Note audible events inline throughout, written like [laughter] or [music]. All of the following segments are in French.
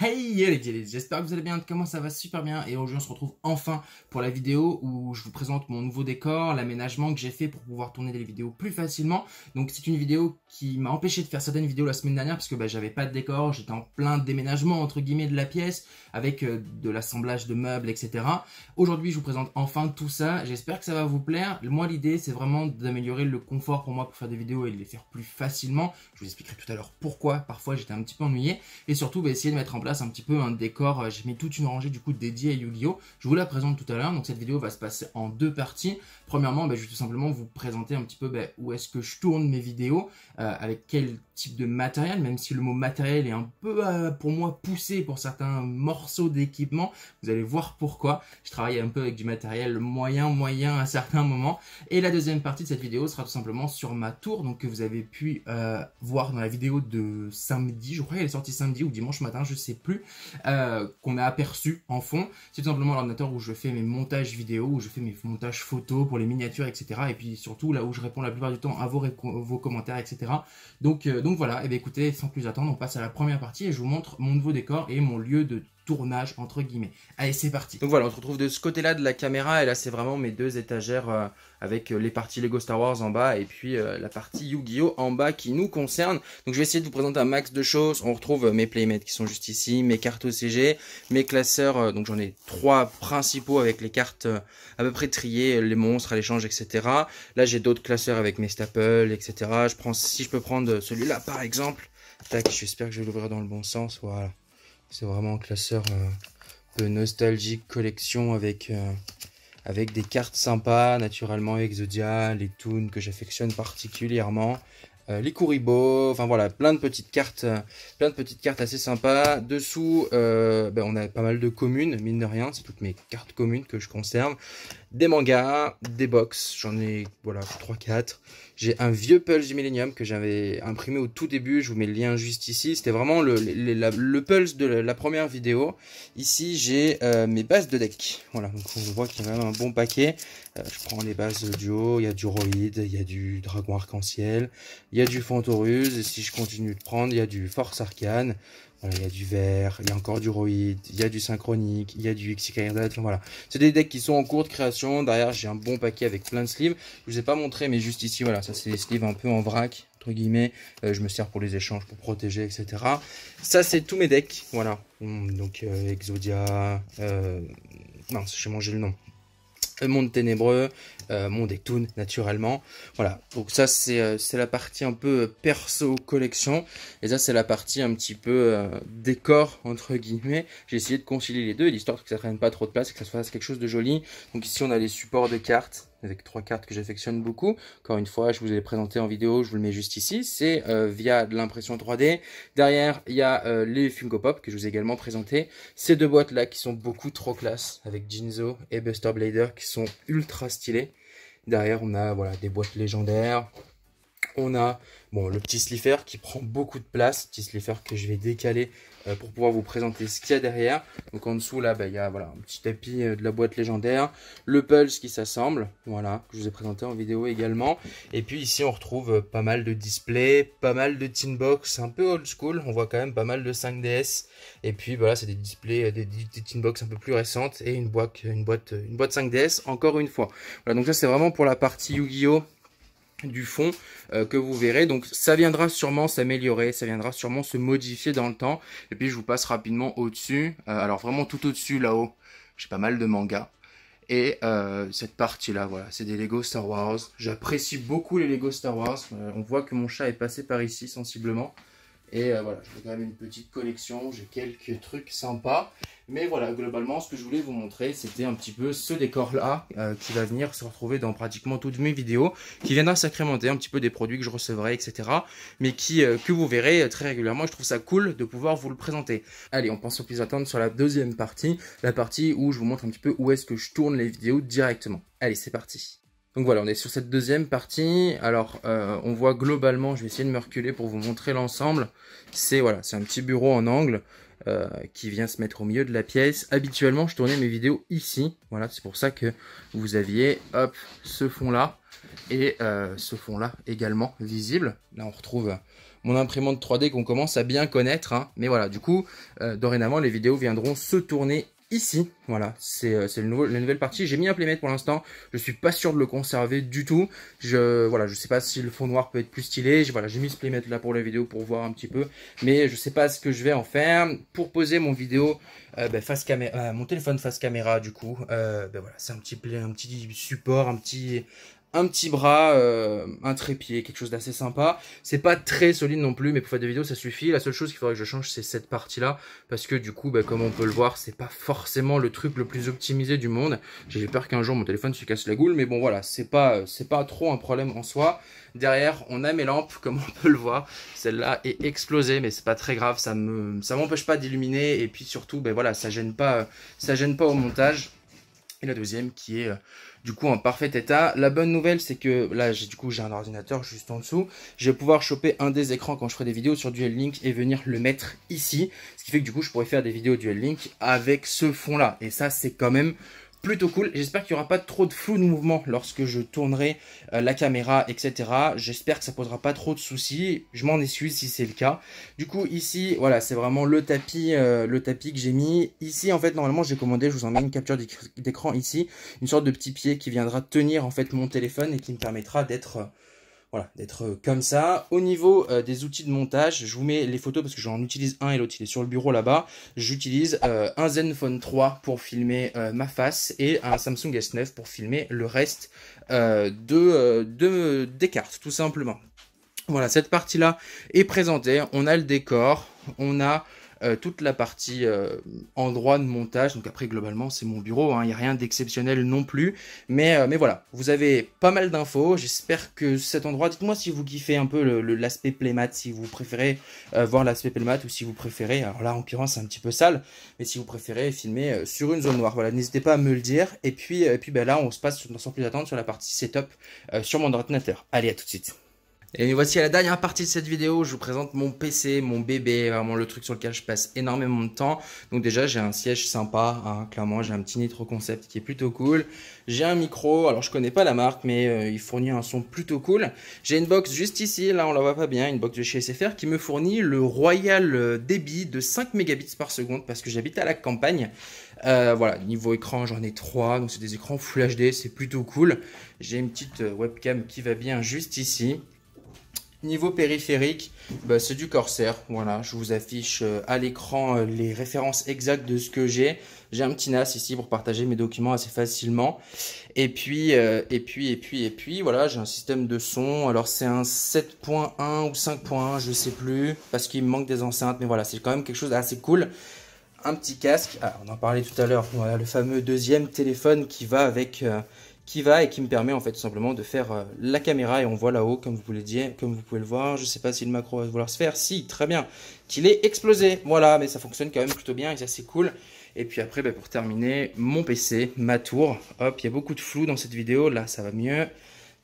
Hey les j'espère que vous allez bien, comment ça va super bien et aujourd'hui on se retrouve enfin pour la vidéo où je vous présente mon nouveau décor, l'aménagement que j'ai fait pour pouvoir tourner des vidéos plus facilement. Donc c'est une vidéo qui m'a empêché de faire certaines vidéos la semaine dernière parce que bah, j'avais pas de décor, j'étais en plein déménagement entre guillemets de la pièce avec euh, de l'assemblage de meubles etc. Aujourd'hui je vous présente enfin tout ça, j'espère que ça va vous plaire. Moi l'idée c'est vraiment d'améliorer le confort pour moi pour faire des vidéos et de les faire plus facilement. Je vous expliquerai tout à l'heure pourquoi parfois j'étais un petit peu ennuyé et surtout bah, essayer de mettre en place c'est un petit peu un décor. Euh, J'ai mis toute une rangée du coup dédiée à yu Je vous la présente tout à l'heure. Donc cette vidéo va se passer en deux parties. Premièrement, bah, je vais tout simplement vous présenter un petit peu bah, où est-ce que je tourne mes vidéos, euh, avec quel type de matériel, même si le mot matériel est un peu euh, pour moi poussé pour certains morceaux d'équipement. Vous allez voir pourquoi. Je travaille un peu avec du matériel moyen, moyen à certains moments. Et la deuxième partie de cette vidéo sera tout simplement sur ma tour, donc que vous avez pu voir dans la vidéo de samedi. Je crois qu'elle est sortie samedi ou dimanche matin, je sais pas plus, euh, qu'on a aperçu en fond. C'est tout simplement l'ordinateur où je fais mes montages vidéo, où je fais mes montages photos pour les miniatures, etc. Et puis surtout là où je réponds la plupart du temps à vos, commentaires, etc. Donc, euh, donc voilà, et eh bien écoutez, sans plus attendre, on passe à la première partie et je vous montre mon nouveau décor et mon lieu de tournage entre guillemets. Allez, c'est parti. Donc voilà, on se retrouve de ce côté-là de la caméra et là c'est vraiment mes deux étagères euh, avec euh, les parties Lego Star Wars en bas et puis euh, la partie Yu-Gi-Oh en bas qui nous concerne. Donc je vais essayer de vous présenter un max de choses. On retrouve mes playmates qui sont juste ici, mes cartes OCG, mes classeurs. donc j'en ai trois principaux avec les cartes à peu près triées, les monstres à l'échange, etc. Là j'ai d'autres classeurs avec mes staples, etc. Je prends si je peux prendre celui-là par exemple. Tac, j'espère que je vais l'ouvrir dans le bon sens. Voilà. C'est vraiment un classeur euh, de nostalgique collection avec, euh, avec des cartes sympas, naturellement Exodia, les Toons que j'affectionne particulièrement, euh, les Kuribo, enfin voilà, plein de petites cartes, plein de petites cartes assez sympas. Dessous, ben, on a pas mal de communes, mine de rien, c'est toutes mes cartes communes que je conserve. Des mangas, des box, j'en ai voilà 3-4. J'ai un vieux Pulse du Millennium que j'avais imprimé au tout début. Je vous mets le lien juste ici. C'était vraiment le, Pulse de la, première vidéo. Ici, j'ai euh, mes bases de deck. Voilà, donc on voit qu'il y a même un bon paquet. Euh, je prends les bases du haut. Il y a du Roïd, il y a du Dragon Arc-en-Ciel, il y a du Fantoruse. Et si je continue de prendre, il y a du Force Arcane. Euh, il y a du vert, il y a encore du roid, il y a du synchronique, il y a du xycaïrdate, voilà. C'est des decks qui sont en cours de création. Derrière, j'ai un bon paquet avec plein de sleeves. Je vous ai pas montré, mais juste ici, voilà, ça c'est les sleeves un peu en vrac, entre guillemets. Euh, je me sers pour les échanges, pour protéger, etc. Ça, c'est tous mes decks, voilà. Hum, donc, euh, Exodia, euh... non, j'ai mangé le nom. Euh, monde Ténébreux, euh, Monde et naturellement. Voilà, donc ça c'est euh, la partie un peu euh, perso collection, et ça c'est la partie un petit peu décor, entre guillemets. J'ai essayé de concilier les deux, l'histoire que ça prenne pas trop de place et que ça fasse quelque chose de joli. Donc ici on a les supports de cartes, avec trois cartes que j'affectionne beaucoup. Encore une fois, je vous ai présenté en vidéo, je vous le mets juste ici. C'est euh, via de l'impression 3D. Derrière, il y a euh, les Funko Pop que je vous ai également présenté. Ces deux boîtes-là qui sont beaucoup trop classe avec Jinzo et Buster Blader qui sont ultra stylés. Derrière, on a voilà des boîtes légendaires, on a bon, le petit slifer qui prend beaucoup de place, petit slifer que je vais décaler euh, pour pouvoir vous présenter ce qu'il y a derrière. Donc en dessous là, ben, il y a voilà, un petit tapis euh, de la boîte légendaire, le pulse qui s'assemble, voilà, que je vous ai présenté en vidéo également. Et puis ici on retrouve euh, pas mal de displays, pas mal de tin box, un peu old school, on voit quand même pas mal de 5DS. Et puis voilà, c'est des displays, des, des tin box un peu plus récentes et une boîte, une boîte, une boîte 5DS encore une fois. Voilà, donc ça c'est vraiment pour la partie Yu-Gi-Oh! du fond euh, que vous verrez. Donc ça viendra sûrement s'améliorer, ça viendra sûrement se modifier dans le temps. Et puis je vous passe rapidement au-dessus, euh, alors vraiment tout au-dessus là-haut, j'ai pas mal de mangas. Et euh, cette partie-là, voilà, c'est des Lego Star Wars. J'apprécie beaucoup les Lego Star Wars. on voit que mon chat est passé par ici sensiblement. Et euh, voilà, j'ai quand même une petite collection, j'ai quelques trucs sympas. Mais voilà, globalement, ce que je voulais vous montrer, c'était un petit peu ce décor-là euh, qui va venir se retrouver dans pratiquement toutes mes vidéos, qui viendra sacrémenter un petit peu des produits que je recevrai, etc. Mais qui, euh, que vous verrez très régulièrement. Je trouve ça cool de pouvoir vous le présenter. Allez, on pense au plus attendre sur la deuxième partie, la partie où je vous montre un petit peu où est-ce que je tourne les vidéos directement. Allez, c'est parti donc voilà, on est sur cette deuxième partie. Alors, euh, on voit globalement, je vais essayer de me reculer pour vous montrer l'ensemble. C'est voilà, c'est un petit bureau en angle euh, qui vient se mettre au milieu de la pièce. Habituellement, je tournais mes vidéos ici. Voilà, c'est pour ça que vous aviez, ce fond-là et euh, ce fond-là également visible. Là, on retrouve mon imprimante 3D qu'on commence à bien connaître. Hein. Mais voilà, du coup, dorénavant, les vidéos viendront se tourner ici. Voilà, c'est euh, la nouvelle partie. J'ai mis un playmate pour l'instant. Je suis pas sûr de le conserver du tout. Je voilà, je sais pas si le fond noir peut être plus stylé. voilà, j'ai mis ce playmate là pour la vidéo pour voir un petit peu. Mais je sais pas ce que je vais en faire. Pour poser mon vidéo euh, ben, face caméra, euh, mon téléphone face caméra du coup. Ben voilà, c'est un petit un petit support, un petit un petit bras, euh, un trépied, quelque chose d'assez sympa. C'est pas très solide non plus, mais pour faire des vidéos, ça suffit. La seule chose qu'il faudrait que je change, c'est cette partie-là, parce que du coup, bah, comme on peut le voir, c'est pas forcément le truc le plus optimisé du monde. J'ai peur qu'un jour mon téléphone se casse la goule, mais bon voilà, c'est pas, c'est pas trop un problème en soi. Derrière, on a mes lampes, [laughs] comme on peut le voir. Celle-là est explosée, mais c'est pas très grave, ça me, ça m'empêche pas d'illuminer, et puis surtout, ben voilà, ça gêne pas, ça gêne pas au montage. Et la deuxième qui est euh, du coup en parfait état. La bonne nouvelle c'est que là j'ai du coup j'ai un ordinateur juste en dessous. Je vais pouvoir choper un des écrans quand je ferai des vidéos sur Duel Link et venir le mettre ici. Ce qui fait que du coup je pourrais faire des vidéos Duel Link avec ce fond là. Et ça c'est quand même plutôt cool. J'espère qu'il n'y aura pas trop de flou de mouvement lorsque je tournerai euh, la caméra, etc. J'espère que ça posera pas trop de soucis. Je m'en excuse si c'est le cas. Du coup, ici, voilà, c'est vraiment le tapis, euh, le tapis que j'ai mis. Ici, en fait, normalement, j'ai commandé, je vous en mets une capture d'écran ici, une sorte de petit pied qui viendra tenir, en fait, mon téléphone et qui me permettra d'être... Voilà, d'être euh, comme ça. Au niveau euh, des outils de montage, je vous mets les photos parce que j'en utilise un et l'autre il est sur le bureau là-bas. J'utilise euh, un Zenfone 3 pour filmer ma face et un Samsung S9 pour filmer le reste de, des cartes, tout simplement. Voilà, cette partie-là est présentée. On a le décor, on a euh, toute la partie euh, endroit de montage. Donc après, globalement, c'est mon bureau, hein. il n'y a rien d'exceptionnel non plus. Mais, euh, mais voilà, vous avez pas mal d'infos. J'espère que cet endroit, dites-moi si vous kiffez un peu l'aspect playmat, si vous préférez voir l'aspect playmat ou si vous préférez, alors là en l'occurrence c'est un petit peu sale, mais si vous préférez filmer sur une zone noire. Voilà, n'hésitez pas à me le dire. Et puis, puis ben là, on se passe sans plus attendre sur la partie setup sur mon ordinateur. Allez, à tout de suite. Et voici à la dernière partie de cette vidéo, je vous présente mon PC, mon bébé, vraiment le truc sur lequel je passe énormément de temps. Donc déjà j'ai un siège sympa, hein, clairement j'ai un petit Nitro Concept qui est plutôt cool. J'ai un micro, alors je connais pas la marque mais euh, il fournit un son plutôt cool. J'ai une box juste ici, là on la voit pas bien, une box de chez SFR qui me fournit le royal euh, débit de 5 mégabits par seconde parce que j'habite à la campagne. Euh, voilà, niveau écran j'en ai 3, donc c'est des écrans Full HD, c'est plutôt cool. J'ai une petite webcam qui va bien juste ici. Niveau périphérique, bah, c'est du Corsair. Voilà, je vous affiche euh, à l'écran euh, les références exactes de ce que j'ai. J'ai un petit NAS ici pour partager mes documents assez facilement. Et puis, euh, et puis, et puis, et puis, voilà, j'ai un système de son. Alors c'est un 7.1 ou 5.1, je sais plus, parce qu'il me manque des enceintes. Mais voilà, c'est quand même quelque chose d'assez cool. Un petit casque. Ah, on en parlait tout à l'heure. Voilà, le fameux deuxième téléphone qui va avec qui va et qui me permet en fait tout simplement de faire euh, la caméra et on voit là-haut comme vous pouvez le dire, comme vous pouvez le voir, je sais pas si le macro va vouloir se faire, si très bien qu'il est explosé, voilà mais ça fonctionne quand même plutôt bien et ça c'est cool. Et puis après ben, pour terminer mon PC, ma tour, hop il y a beaucoup de flou dans cette vidéo, là ça va mieux.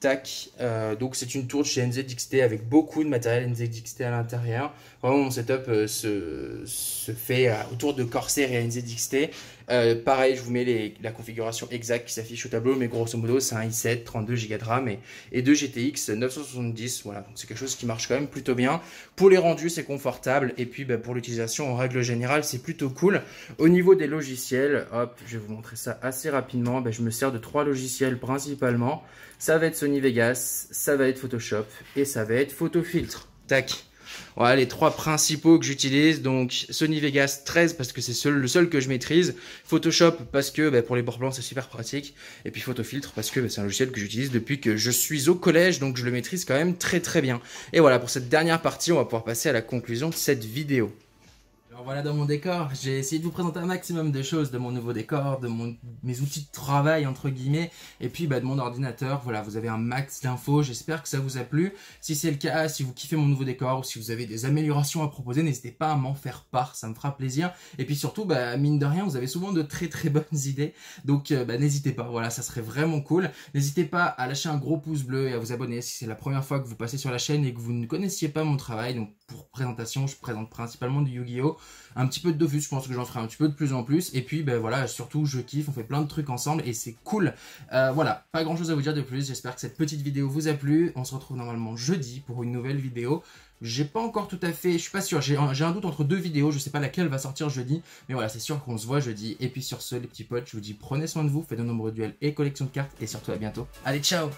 Tac, euh, donc c'est une tour de chez NZXT avec beaucoup de matériel NZXT à l'intérieur. Vraiment mon setup euh, se, fait autour de Corsair et NZXT euh, pareil, je vous mets la configuration exacte qui s'affiche au tableau, mais grosso modo, c'est un i7, 32 Go de RAM et, deux 2 GTX 970. Voilà, donc c'est quelque chose qui marche quand même plutôt bien. Pour les rendus, c'est confortable. Et puis, bah, pour l'utilisation en règle générale, c'est plutôt cool. Au niveau des logiciels, hop, je vais vous montrer ça assez rapidement. Bah, je me sers de trois logiciels principalement. Ça va être Sony Vegas, ça va être Photoshop et ça va être Photofiltre. Tac. Voilà les trois principaux que j'utilise. Donc Sony Vegas 13 parce que c'est le seul que je maîtrise. Photoshop parce que bah, pour les bords blancs c'est super pratique. Et puis Photofiltre parce que bah, c'est un logiciel que j'utilise depuis que je suis au collège. Donc je le maîtrise quand même très très bien. Et voilà pour cette dernière partie on va pouvoir passer à la conclusion de cette vidéo voilà dans mon décor, j'ai essayé de vous présenter un maximum de choses, de mon nouveau décor, de mes outils de travail entre guillemets, et puis bah, de mon ordinateur, voilà vous avez un max d'infos, j'espère que ça vous a plu. Si c'est le cas, si vous kiffez mon nouveau décor, ou si vous avez des améliorations à proposer, n'hésitez pas à m'en faire part, ça me fera plaisir. Et puis surtout, bah, mine de rien, vous avez souvent de très très [laughs] bonnes idées, donc euh, bah, n'hésitez pas, voilà ça serait vraiment cool. N'hésitez pas à lâcher un gros pouce bleu et à vous abonner si c'est la première fois que vous passez sur la chaîne et que vous ne connaissiez pas mon travail, donc pour présentation, je présente principalement du Yu-Gi-Oh! un petit peu de Dofus, je pense que j'en ferai un petit peu de plus en plus. Et puis ben voilà, surtout je kiffe, on fait plein de trucs ensemble et c'est cool. Euh, voilà, pas grand chose à vous dire de plus, j'espère que cette petite vidéo vous a plu. On se retrouve normalement jeudi pour une nouvelle vidéo. J'ai pas encore tout à fait, je suis pas sûr, j'ai un, doute entre deux vidéos, je sais pas laquelle va sortir jeudi, mais voilà, c'est sûr qu'on se voit jeudi. Et puis sur ce, les petits potes, je vous dis prenez soin de vous, faites de nombreux duels et collections de cartes, et surtout à bientôt. Allez, ciao